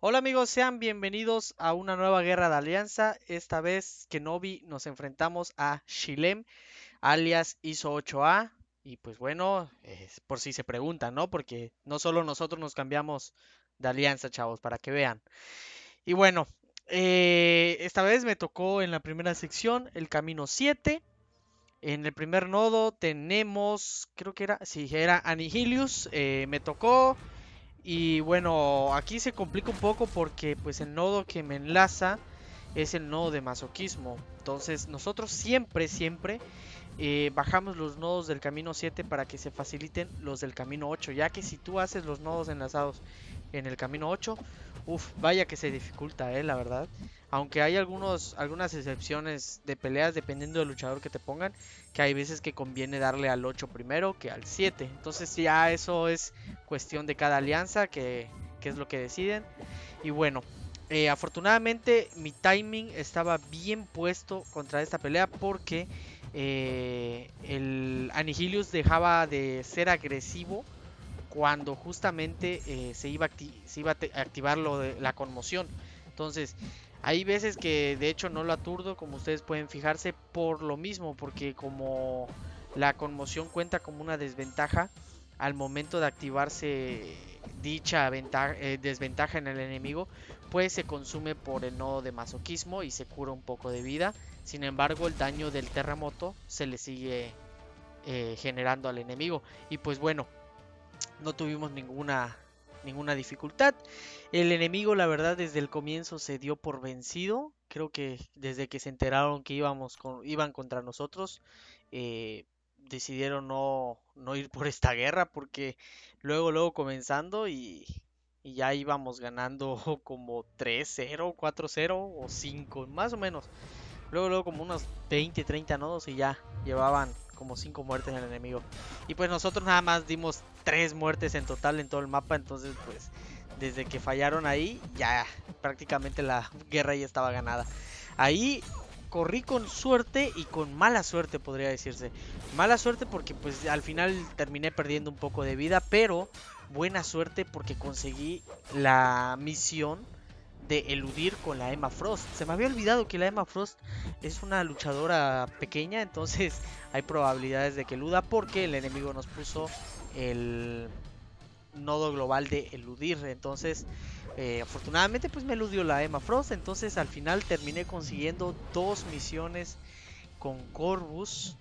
Hola amigos, sean bienvenidos a una nueva guerra de alianza. Esta vez Kenobi nos enfrentamos a Shilem, alias ISO 8A. Y pues bueno, por si se preguntan, ¿no? Porque no solo nosotros nos cambiamos de alianza, chavos, para que vean. Y bueno, eh, esta vez me tocó en la primera sección el camino 7. En el primer nodo tenemos, creo que era, sí, era Anihilius. Eh, me tocó y bueno, aquí se complica un poco porque pues el nodo que me enlaza es el nodo de masoquismo. Entonces nosotros siempre, siempre eh, bajamos los nodos del camino 7 para que se faciliten los del camino 8. Ya que si tú haces los nodos enlazados en el camino 8, uff, vaya que se dificulta, eh, la verdad. Aunque hay algunos, algunas excepciones de peleas dependiendo del luchador que te pongan, que hay veces que conviene darle al 8 primero que al 7. Entonces ya eso es cuestión de cada alianza, que, es lo que deciden. Y bueno, eh, afortunadamente mi timing estaba bien puesto contra esta pelea porque eh, el Anigilius dejaba de ser agresivo cuando justamente eh, se iba a, iba a activar la conmoción. Entonces, hay veces que de hecho no lo aturdo, como ustedes pueden fijarse, por lo mismo, porque como la conmoción cuenta como una desventaja, al momento de activarse dicha eh, desventaja en el enemigo, pues se consume por el nodo de masoquismo y se cura un poco de vida. Sin embargo, el daño del terremoto se le sigue eh, generando al enemigo. Y pues bueno, no tuvimos ninguna ninguna dificultad. El enemigo, la verdad, desde el comienzo se dio por vencido. Creo que desde que se enteraron que íbamos con, iban contra nosotros, eh, decidieron no, no, ir por esta guerra porque luego, luego comenzando y, y ya íbamos ganando como 3-0, 4-0 o 5, más o menos. Luego, luego como unos 20, 30 nodos y ya llevaban como 5 muertes el enemigo. Y pues nosotros nada más dimos 3 muertes en total en todo el mapa, entonces pues desde que fallaron ahí ya prácticamente la guerra ya estaba ganada. Ahí corrí con suerte y con mala suerte podría decirse. Mala suerte porque pues al final terminé perdiendo un poco de vida, pero buena suerte porque conseguí la misión de eludir con la Emma Frost. Se me había olvidado que la Emma Frost es una luchadora pequeña, entonces hay probabilidades de que eluda porque el enemigo nos puso el nodo global de eludir. Entonces, eh, afortunadamente, pues me eludió la Emma Frost. Entonces, al final terminé consiguiendo dos misiones con Corvus.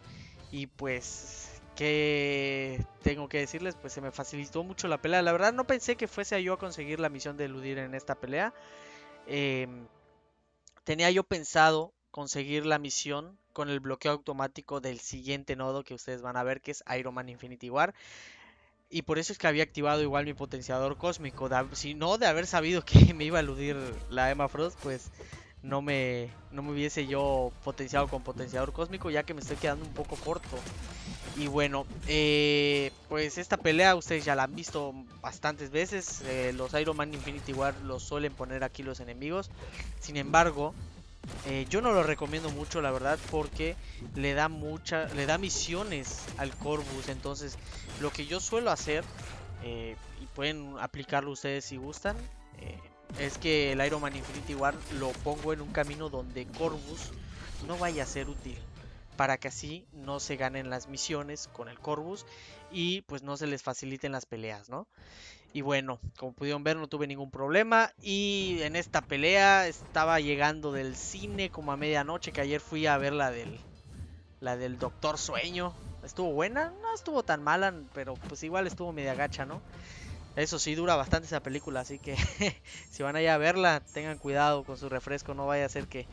Y pues, que tengo que decirles, pues se me facilitó mucho la pelea. La verdad no pensé que fuese yo a conseguir la misión de eludir en esta pelea. Em, tenía yo pensado conseguir la misión con el bloqueo automático del siguiente nodo que ustedes van a ver, que es Iron Man Infinity War. Y por eso es que había activado igual mi potenciador cósmico. si no de haber sabido que me iba a eludir la Emma Frost, pues no me, no me hubiese yo potenciado con potenciador cósmico, ya que me estoy quedando un poco corto. Y bueno, eh, pues esta pelea ustedes ya la han visto bastantes veces. Eh, los Iron Man Infinity War los suelen poner aquí los enemigos. Sin embargo, eh, yo no lo recomiendo mucho, la verdad, porque le da mucha, le da misiones al Corvus. Entonces, lo que yo suelo hacer y pueden aplicarlo ustedes si gustan. es que el Iron Man Infinity War lo pongo en un camino donde Corvus no vaya a ser útil para que así no se ganen las misiones con el Corvus y pues no se les faciliten las peleas, ¿no? Y bueno, como pudieron ver no tuve ningún problema y en esta pelea estaba llegando del cine como a medianoche que ayer fui a ver la del, la del Doctor Sueño. Estuvo buena, no estuvo tan mala, pero pues igual estuvo media gacha, ¿no? Eso sí, dura bastante esa película, así que si van allá a verla, tengan cuidado con su refresco, no vaya a ser que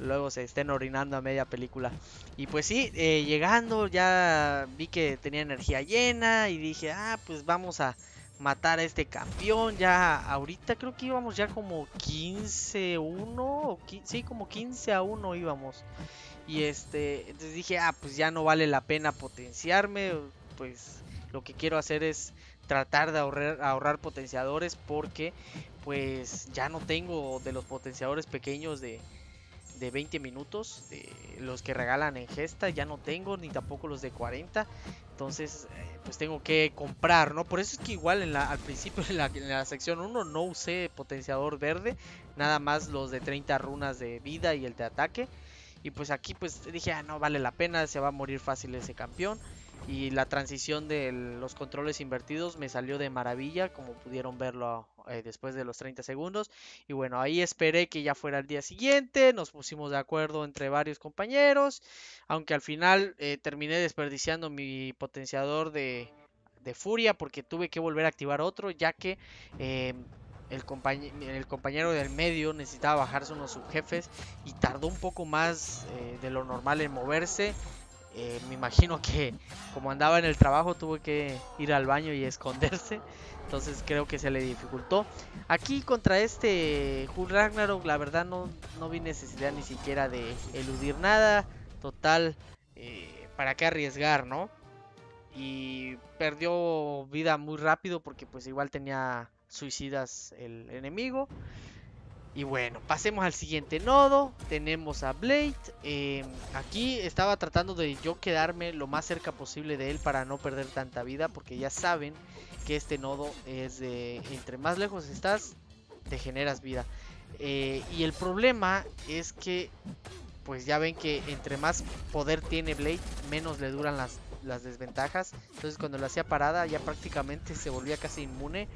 luego se estén orinando a media película. Y pues sí, eh, llegando ya vi que tenía energía llena y dije, ah, pues vamos a matar a este campeón. Ya ahorita creo que íbamos ya como 15-1, sí, como 15 a 1 íbamos. Y este, entonces dije, ah, pues ya no vale la pena potenciarme, pues lo que quiero hacer es tratar de ahorrar, ahorrar potenciadores porque pues ya no tengo de los potenciadores pequeños de, de 20 minutos. De los que regalan en gesta ya no tengo, ni tampoco los de 40. Entonces, eh, pues tengo que comprar, ¿no? Por eso es que igual en la, al principio en la, en la sección 1 no usé potenciador verde. Nada más los de 30 runas de vida y el de ataque. Y pues aquí pues dije, ah, no vale la pena, se va a morir fácil ese campeón. Y la transición de los controles invertidos me salió de maravilla, como pudieron verlo eh, después de los 30 segundos. Y bueno, ahí esperé que ya fuera el día siguiente, nos pusimos de acuerdo entre varios compañeros, aunque al final eh, terminé desperdiciando mi potenciador de, furia porque tuve que volver a activar otro ya que eh, el, el compañero del medio necesitaba bajarse unos subjefes y tardó un poco más eh, de lo normal en moverse. Eh, me imagino que como andaba en el trabajo tuvo que ir al baño y esconderse. Entonces creo que se le dificultó. Aquí contra este Hulk Ragnarok la verdad no, no vi necesidad ni siquiera de eludir nada. Total, eh, ¿para qué arriesgar, no? Y perdió vida muy rápido porque pues igual tenía suicidas el enemigo. Y bueno, pasemos al siguiente nodo. Tenemos a Blade. Em, aquí estaba tratando de yo quedarme lo más cerca posible de él para no perder tanta vida. Porque ya saben que este nodo es de... Entre más lejos estás, te generas vida. Eh, y el problema es que... Pues ya ven que entre más poder tiene Blade, menos le duran las, las desventajas. Entonces cuando lo hacía parada ya prácticamente se volvía casi inmune.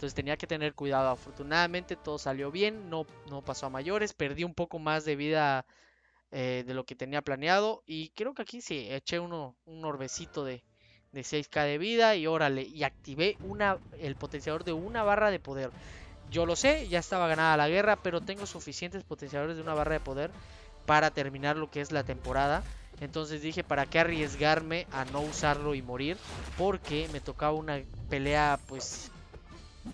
Entonces tenía que tener cuidado. Afortunadamente todo salió bien, no, no pasó a mayores, perdí un poco más de vida eh, de lo que tenía planeado. Y creo que aquí sí, eché uno, un orbecito de, 6k de vida y órale, y activé una, el potenciador de una barra de poder. Yo lo sé, ya estaba ganada la guerra, pero tengo suficientes potenciadores de una barra de poder para terminar lo que es la temporada. Entonces dije, ¿para qué arriesgarme a no usarlo y morir? Porque me tocaba una pelea pues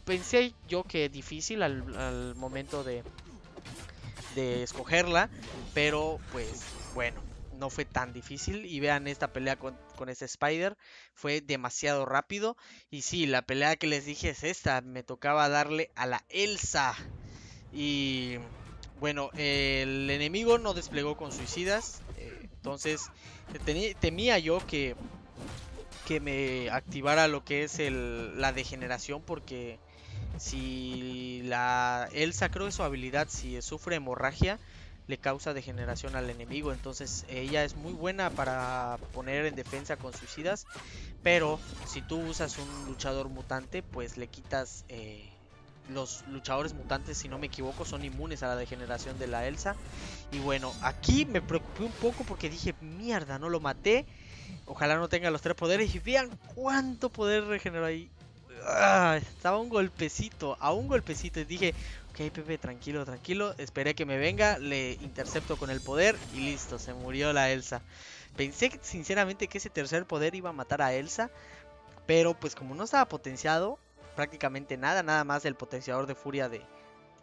pensé yo que difícil al, momento de, de escogerla, pero pues bueno, no fue tan difícil. Y vean esta pelea con, con, este Spider, fue demasiado rápido. Y sí, la pelea que les dije es esta, me tocaba darle a la Elsa. Y bueno, el enemigo no desplegó con suicidas, eh, entonces temía yo que que me activara lo que es el, la degeneración porque si la Elsa creo que su habilidad si sufre hemorragia le causa degeneración al enemigo entonces ella es muy buena para poner en defensa con suicidas pero si tú usas un luchador mutante pues le quitas eh, los luchadores mutantes, si no me equivoco, son inmunes a la degeneración de la Elsa. Y bueno, aquí me preocupé un poco porque dije, mierda, no lo maté. Ojalá no tenga los tres poderes y vean cuánto poder regeneró ahí. Ah, estaba un golpecito, a un golpecito. Y dije, ok, Pepe, tranquilo, tranquilo. Esperé que me venga, le intercepto con el poder y listo, se murió la Elsa. Pensé sinceramente que ese tercer poder iba a matar a Elsa, pero pues como no estaba potenciado, prácticamente nada, nada más el potenciador de furia de,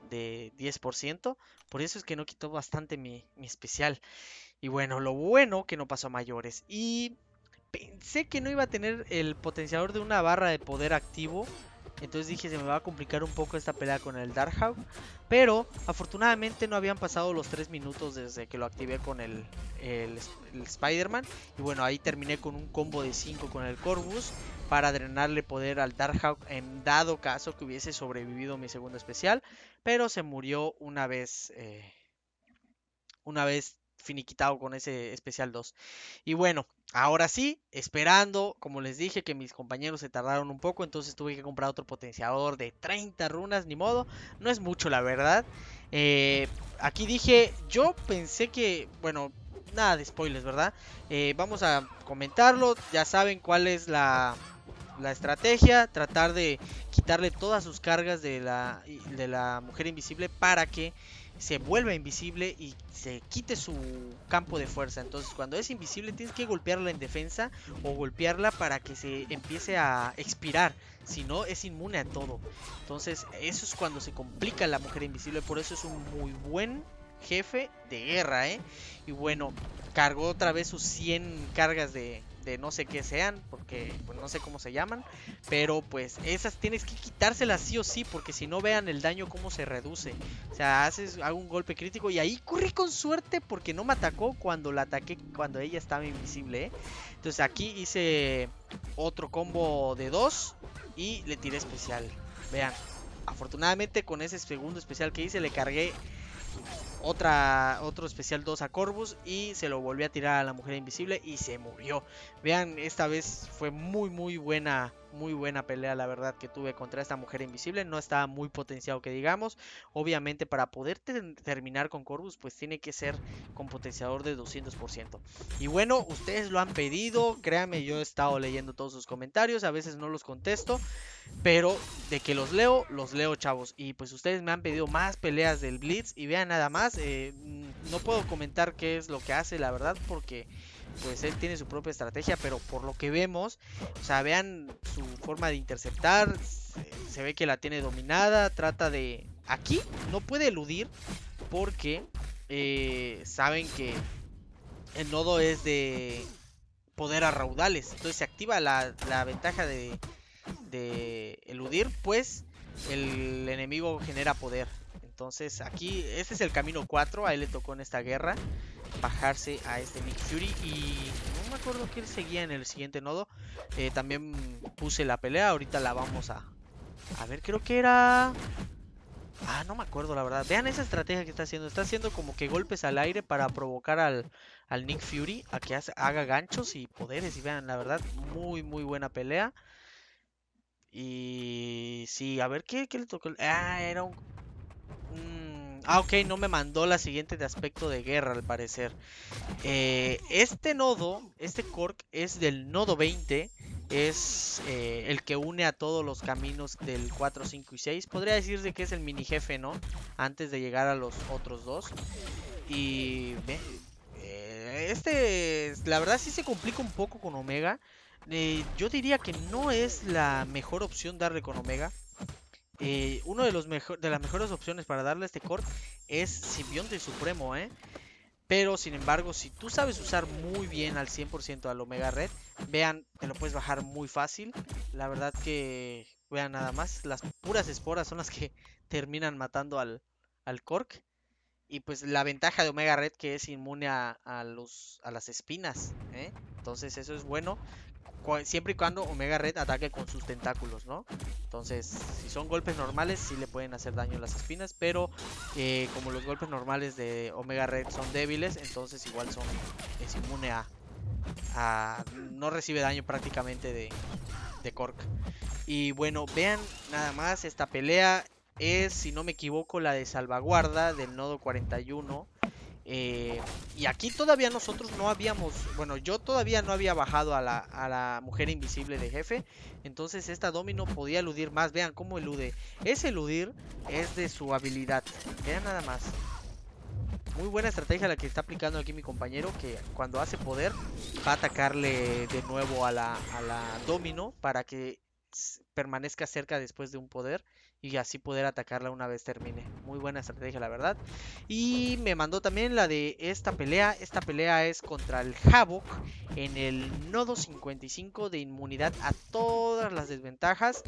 10%. Por eso es que no quitó bastante mi, mi especial. Y bueno, lo bueno que no pasó mayores. Y pensé que no iba a tener el potenciador de una barra de poder activo. Entonces dije, se me va a complicar un poco esta pelea con el Darkhawk. Pero afortunadamente no habían pasado los 3 minutos desde que lo activé con el, Spider-Man. Y bueno, ahí terminé con un combo de 5 con el Corvus para drenarle poder al Darkhawk en dado caso que hubiese sobrevivido mi segundo especial. Pero se murió una vez... Eh, una vez finiquitado con ese especial 2. Y bueno, ahora sí, esperando, como les dije, que mis compañeros se tardaron un poco, entonces tuve que comprar otro potenciador de 30 runas, ni modo, no es mucho la verdad. Eh, aquí dije, yo pensé que, bueno, nada de spoilers, ¿verdad? Eh, vamos a comentarlo, ya saben cuál es la, la estrategia, tratar de quitarle todas sus cargas de la, de la mujer invisible para que se vuelve invisible y se quite su campo de fuerza. Entonces cuando es invisible tienes que golpearla en defensa o golpearla para que se empiece a expirar. Si no, es inmune a todo. Entonces eso es cuando se complica la mujer invisible. Por eso es un muy buen jefe de guerra, ¿eh? Y bueno, cargó otra vez sus 100 cargas de, de no sé qué sean, porque pues, no sé cómo se llaman, pero pues esas tienes que quitárselas sí o sí, porque si no vean el daño cómo se reduce. O sea, haces hago un golpe crítico y ahí corrí con suerte porque no me atacó cuando la ataqué cuando ella estaba invisible, ¿eh? Entonces aquí hice otro combo de dos y le tiré especial. Vean, afortunadamente con ese segundo especial que hice le cargué otra, otro especial 2 a Corvus y se lo volvió a tirar a la mujer invisible y se murió. Vean, esta vez fue muy, muy buena muy buena pelea, la verdad, que tuve contra esta mujer invisible. No estaba muy potenciado, que digamos. Obviamente, para poder terminar con Corvus, pues tiene que ser con potenciador de 200%. Y bueno, ustedes lo han pedido. Créanme, yo he estado leyendo todos sus comentarios. A veces no los contesto. Pero de que los leo, los leo, chavos. Y pues ustedes me han pedido más peleas del Blitz. Y vean nada más. Eh, no puedo comentar qué es lo que hace, la verdad, porque pues él tiene su propia estrategia, pero por lo que vemos, o sea, vean su forma de interceptar, se, ve que la tiene dominada, trata de... Aquí no puede eludir porque eh, saben que el nodo es de poder a raudales, entonces se activa la, ventaja de, de eludir, pues el enemigo genera poder. Entonces aquí, este es el camino 4, a él le tocó en esta guerra bajarse a este Nick Fury y no me acuerdo que él seguía en el siguiente nodo. Eh, también puse la pelea, ahorita la vamos a... A ver, creo que era... Ah, no me acuerdo la verdad. Vean esa estrategia que está haciendo. Está haciendo como que golpes al aire para provocar al, al Nick Fury a que haga ganchos y poderes. Y vean, la verdad, muy, muy buena pelea. Y sí, a ver qué, qué le tocó. Ah, era un Ah, ok, no me mandó la siguiente de aspecto de guerra, al parecer. Eh, este nodo, este Cork, es del nodo 20. Es eh, el que une a todos los caminos del 4, 5 y 6. Podría decirse que es el mini jefe, ¿no? Antes de llegar a los otros dos. Y... Eh, este, la verdad sí se complica un poco con Omega. yo diría que no es la mejor opción darle con Omega. Eh, uno de, los de las mejores opciones para darle a este cork es Simbionte Supremo, ¿eh? Pero sin embargo, si tú sabes usar muy bien al 100% al Omega Red, vean, te lo puedes bajar muy fácil. La verdad que, vean nada más, las puras esporas son las que terminan matando al, al Cork. Y pues la ventaja de Omega Red que es inmune a, los, a las espinas. ¿eh? Entonces eso es bueno siempre y cuando Omega Red ataque con sus tentáculos, ¿no? Entonces, si son golpes normales, sí le pueden hacer daño a las espinas, pero eh, como los golpes normales de Omega Red son débiles, entonces igual son es inmune a, no recibe daño prácticamente de, de Cork. Y bueno, vean nada más esta pelea es, si no me equivoco, la de salvaguarda del nodo 41 eh, y aquí todavía nosotros no habíamos, bueno, yo todavía no había bajado a la, mujer invisible de jefe. Entonces esta domino podía eludir más. Vean cómo elude. Ese eludir es de su habilidad. Vean nada más. Muy buena estrategia la que está aplicando aquí mi compañero, que cuando hace poder va a atacarle de nuevo a la, a la domino para que permanezca cerca después de un poder y así poder atacarla una vez termine. Muy buena estrategia, la verdad. Y me mandó también la de esta pelea. Esta pelea es contra el Havoc en el nodo 55 de inmunidad a todas las desventajas.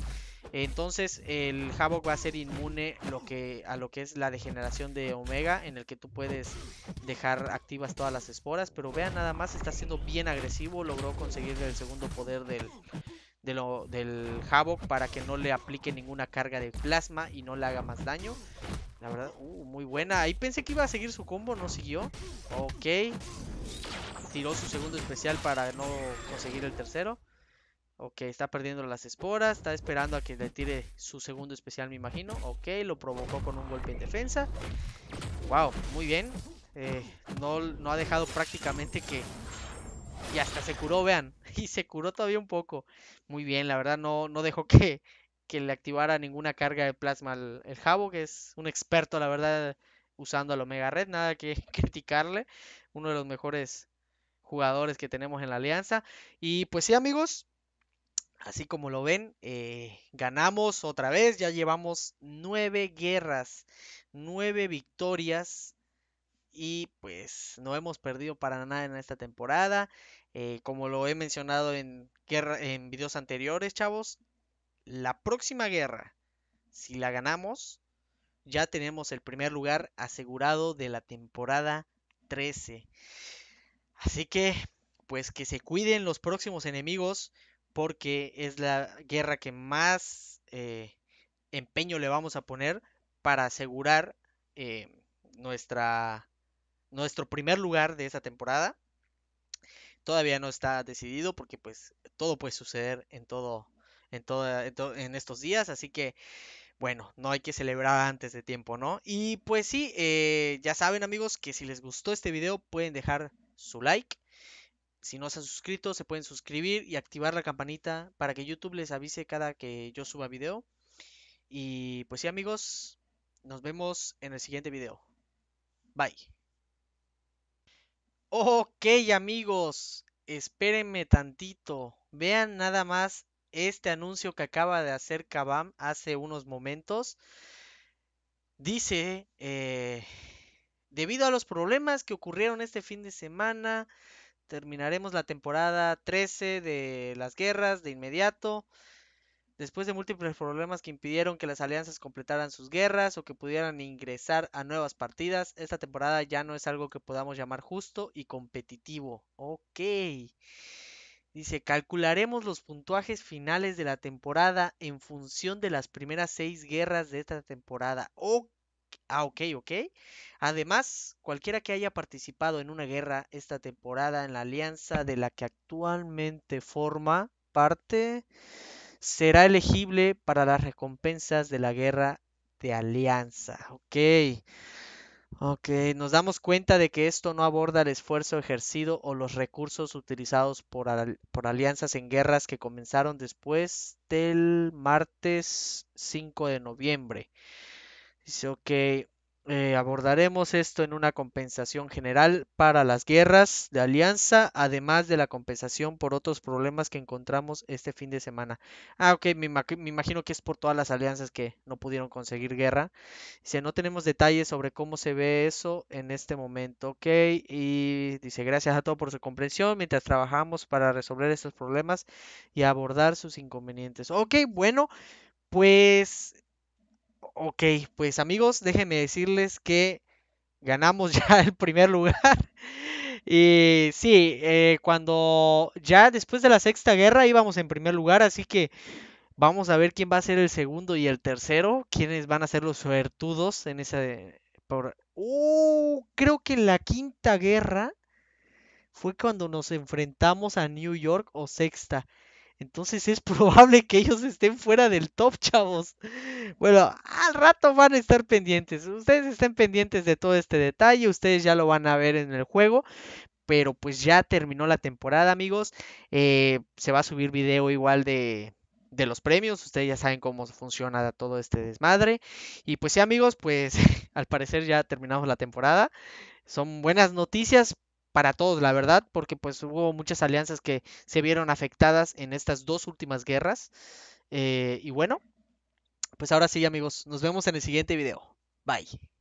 Entonces el Havoc va a ser inmune lo que, a lo que es la degeneración de Omega, en el que tú puedes dejar activas todas las esporas. Pero vean nada más, está siendo bien agresivo, logró conseguir el segundo poder del, de lo, del Havoc para que no le aplique ninguna carga de plasma y no le haga más daño. La verdad, uh, muy buena. Ahí pensé que iba a seguir su combo, no siguió. Ok. Tiró su segundo especial para no conseguir el tercero. Ok, está perdiendo las esporas. Está esperando a que le tire su segundo especial, me imagino. Ok, lo provocó con un golpe en defensa. Wow, muy bien. Eh, no, no ha dejado prácticamente que y hasta se curó, vean. Y se curó todavía un poco. Muy bien, la verdad no, no dejó que, le activara ninguna carga de plasma el Jabo, que es un experto, la verdad, usando al Omega Red. Nada que criticarle. Uno de los mejores jugadores que tenemos en la alianza. Y pues sí, amigos. Así como lo ven, eh, ganamos otra vez. Ya llevamos nueve guerras, nueve victorias y pues no hemos perdido para nada en esta temporada. Eh, como lo he mencionado en, videos anteriores, chavos, la próxima guerra, si la ganamos, ya tenemos el primer lugar asegurado de la temporada 13. Así que, pues que se cuiden los próximos enemigos, porque es la guerra que más eh, empeño le vamos a poner para asegurar eh, nuestra nuestro primer lugar de esta temporada. Todavía no está decidido porque pues todo puede suceder en todo en en, estos días, así que bueno, no hay que celebrar antes de tiempo, ¿no? Y pues sí, eh, ya saben amigos que si les gustó este video pueden dejar su like. Si no se han suscrito, se pueden suscribir y activar la campanita para que YouTube les avise cada que yo suba video. Y pues sí amigos, nos vemos en el siguiente video. Bye. Ok amigos, espérenme tantito. Vean nada más este anuncio que acaba de hacer Kabam hace unos momentos. Dice, eh, debido a los problemas que ocurrieron este fin de semana, terminaremos la temporada 13 de las guerras de inmediato después de múltiples problemas que impidieron que las alianzas completaran sus guerras o que pudieran ingresar a nuevas partidas, esta temporada ya no es algo que podamos llamar justo y competitivo. Ok. Dice, calcularemos los puntuajes finales de la temporada en función de las primeras seis guerras de esta temporada. ah, ok, ok. Además, cualquiera que haya participado en una guerra esta temporada en la alianza de la que actualmente forma parte será elegible para las recompensas de la guerra de alianza. Ok. Ok, nos damos cuenta de que esto no aborda el esfuerzo ejercido o los recursos utilizados por, por alianzas en guerras que comenzaron después del martes 5 de noviembre. Dice, ok, eh, abordaremos esto en una compensación general para las guerras de alianza, además de la compensación por otros problemas que encontramos este fin de semana. Ah, ok, me, me, imagino que es por todas las alianzas que no pudieron conseguir guerra. Dice, no tenemos detalles sobre cómo se ve eso en este momento, ok. Y dice, gracias a todos por su comprensión mientras trabajamos para resolver estos problemas y abordar sus inconvenientes. Ok, bueno, pues Ok, pues amigos, déjenme decirles que ganamos ya el primer lugar. Y sí, eh, cuando ya después de la sexta guerra íbamos en primer lugar, así que vamos a ver quién va a ser el segundo y el tercero, quiénes van a ser los suertudos en esa... por... Uh, creo que la quinta guerra fue cuando nos enfrentamos a New York o sexta. Entonces es probable que ellos estén fuera del top, chavos. Bueno, al rato van a estar pendientes. Ustedes estén pendientes de todo este detalle. Ustedes ya lo van a ver en el juego. Pero pues ya terminó la temporada, amigos. Eh, se va a subir video igual de, de los premios. Ustedes ya saben cómo funciona todo este desmadre. Y pues sí, amigos, pues al parecer ya terminamos la temporada. Son buenas noticias, para todos, la verdad, porque pues hubo muchas alianzas que se vieron afectadas en estas dos últimas guerras. Eh, y bueno, pues ahora sí amigos, nos vemos en el siguiente video. Bye.